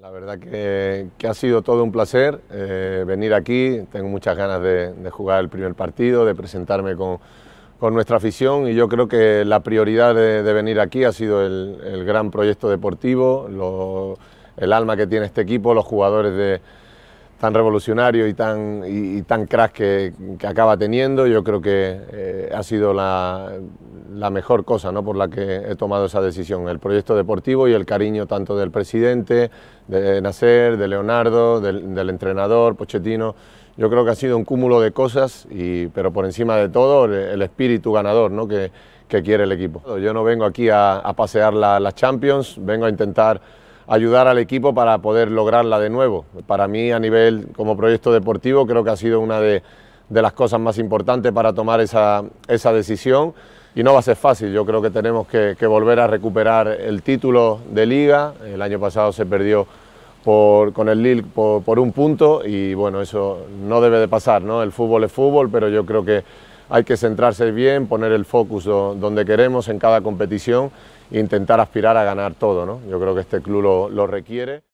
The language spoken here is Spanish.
La verdad que, ha sido todo un placer eh, venir aquí. Tengo muchas ganas de, jugar el primer partido, de presentarme con, nuestra afición y yo creo que la prioridad de, venir aquí ha sido el, gran proyecto deportivo, el alma que tiene este equipo, los jugadores tan revolucionarios y tan, y, que, acaba teniendo. Yo creo que eh, ha sido la, la mejor cosa ¿no? por la que he tomado esa decisión, el proyecto deportivo y el cariño tanto del presidente, de Nacer, de Leonardo, del, entrenador, Pochettino. Yo creo que ha sido un cúmulo de cosas, y, pero por encima de todo el, espíritu ganador que, quiere el equipo. Yo no vengo aquí a, pasear las la Champions, vengo a intentar ayudar al equipo para poder lograrla de nuevo. Para mí, a nivel como proyecto deportivo, creo que ha sido una de, las cosas más importantes para tomar esa, esa decisión y no va a ser fácil. Yo creo que tenemos que, volver a recuperar el título de liga. El año pasado se perdió por, con el Lille por, un punto y bueno, eso no debe de pasar. ¿no? El fútbol es fútbol, pero yo creo que hay que centrarse bien, poner el focus donde queremos en cada competición e intentar aspirar a ganar todo. ¿no? Yo creo que este club lo, lo requiere.